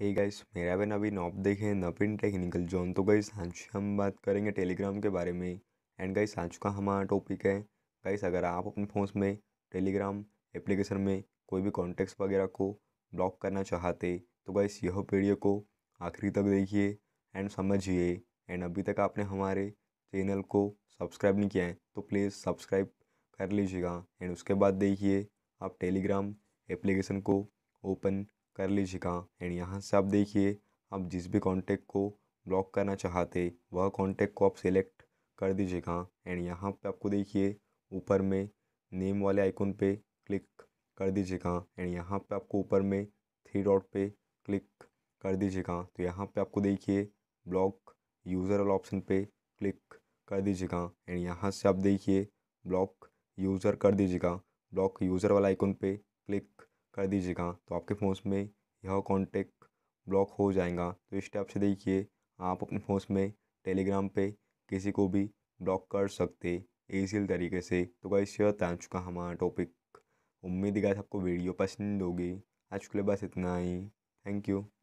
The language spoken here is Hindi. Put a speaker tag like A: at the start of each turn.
A: हे गाइस मेरा भी नवीन ऑप देखे नवीन टेक्निकल जोन तो गाइस आज हम बात करेंगे टेलीग्राम के बारे में एंड गाइस आज का हमारा टॉपिक है गाइस अगर आप अपने फ़ोन में टेलीग्राम एप्लीकेशन में कोई भी कॉन्टेक्ट वगैरह को ब्लॉक करना चाहते तो गाइस यह वीडियो को आखिरी तक देखिए एंड समझिए एंड अभी तक आपने हमारे चैनल को सब्सक्राइब नहीं किया है तो प्लीज़ सब्सक्राइब कर लीजिएगा एंड उसके बाद देखिए आप टेलीग्राम एप्लीकेशन को ओपन कर लीजिएगा एंड यहाँ से आप देखिए आप जिस भी कॉन्टेक्ट को ब्लॉक करना चाहते वह कॉन्टेक्ट को आप सिलेक्ट कर दीजिएगा एंड यहाँ पे आपको देखिए ऊपर में नेम वाले आइकन पे क्लिक कर दीजिएगा एंड यहाँ पे आपको ऊपर में थ्री डॉट पे क्लिक कर दीजिएगा तो यहाँ पे आपको देखिए ब्लॉक यूज़र वाला ऑप्शन पे क्लिक कर दीजिएगा एंड यहाँ से आप देखिए ब्लॉक यूज़र कर दीजिएगा ब्लॉक यूज़र वाला आइकन पे क्लिक कर दीजिएगा तो आपके फ़ोन में यह कॉन्टेक्ट ब्लॉक हो जाएगा तो इस टाइप से देखिए आप अपने फ़ोन में टेलीग्राम पे किसी को भी ब्लॉक कर सकते ईजी तरीके से तो गाइस यह था चुका हमारा टॉपिक उम्मीद है आपको वीडियो पसंद होगी आज के लिए बस इतना ही थैंक यू